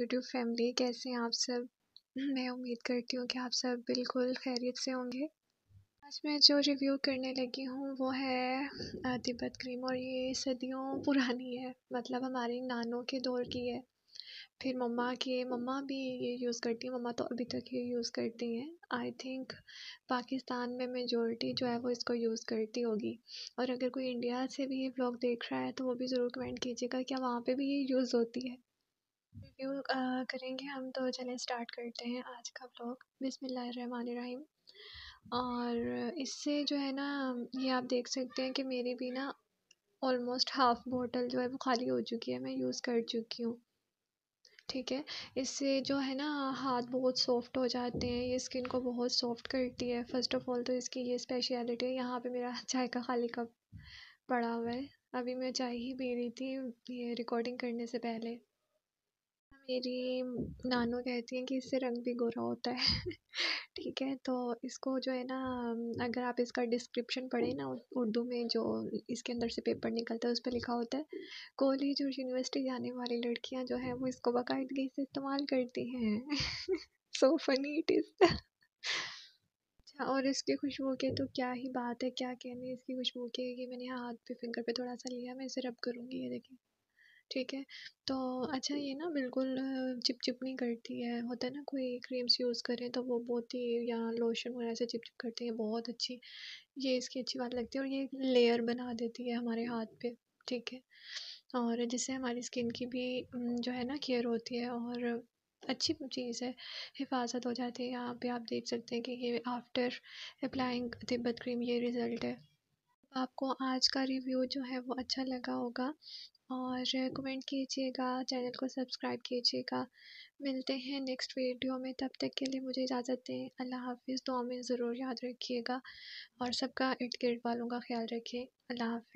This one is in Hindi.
यूट्यूब फैमिली कैसे हैं आप सब मैं उम्मीद करती हूँ कि आप सब बिल्कुल खैरियत से होंगे आज मैं जो रिव्यू करने लगी हूँ वो है तिब्बत क्रीम और ये सदियों पुरानी है मतलब हमारे नानों के दौर की है फिर मम्मा के मम्मा भी ये यूज़ करती हैं मम्मा तो अभी तक ये यूज़ करती हैं आई थिंक पाकिस्तान में मेजोरिटी जो है वो इसको यूज़ करती होगी और अगर कोई इंडिया से भी ये ब्लॉग देख रहा है तो वो भी ज़रूर कमेंट कीजिएगा क्या वहाँ पे भी ये यूज़ होती है रिव्यू uh, करेंगे हम तो चलें स्टार्ट करते हैं आज का ब्लॉग बिसमीम और इससे जो है ना ये आप देख सकते हैं कि मेरी भी ना ऑलमोस्ट हाफ़ बोतल जो है वो खाली हो चुकी है मैं यूज़ कर चुकी हूँ ठीक है इससे जो है ना हाथ बहुत सॉफ्ट हो जाते हैं ये स्किन को बहुत सॉफ्ट करती है फ़र्स्ट ऑफ़ ऑल तो इसकी ये स्पेशलिटी है यहाँ पे मेरा चाय का खाली कप पड़ा हुआ है अभी मैं चाय ही पी रही थी ये रिकॉर्डिंग करने से पहले मेरी नानू कहती हैं कि इससे रंग भी गोरा होता है ठीक है तो इसको जो है ना अगर आप इसका डिस्क्रिप्शन पढ़ें ना उर्दू में जो इसके अंदर से पेपर निकलता है उस पर लिखा होता है कॉलेज और यूनिवर्सिटी जाने वाली लड़कियां जो है वो इसको बाकायदगी से इस्तेमाल करती हैं सो फनी इट इज़ अच्छा और इसकी खुशबू के तो क्या ही बात है क्या कहने इसकी खुशबू के ये मैंने हाथ पे फिंगर पे थोड़ा सा लिया मैं इसे रब करूँगी ये देखें ठीक है तो अच्छा ये ना बिल्कुल चिपचिप नहीं करती है होता है ना कोई क्रीम्स यूज़ करें तो वो बहुत ही या लोशन वगैरह से चिपचिप करती है बहुत अच्छी ये इसकी अच्छी बात लगती है और ये लेयर बना देती है हमारे हाथ पे ठीक है और जिससे हमारी स्किन की भी जो है ना केयर होती है और अच्छी चीज़ है हिफाजत हो जाती है यहाँ पर आप देख सकते हैं कि ये आफ्टर अप्लाइंग तिब्बत क्रीम ये रिज़ल्ट है आपको आज का रिव्यू जो है वो अच्छा लगा होगा और कमेंट कीजिएगा चैनल को सब्सक्राइब कीजिएगा मिलते हैं नेक्स्ट वीडियो में तब तक के लिए मुझे इजाज़त दें अल्लाह हाफिज़ दुआ में ज़रूर याद रखिएगा और सबका इर्द गिर्द वालों का ख्याल रखें अल्लाह हाफिज़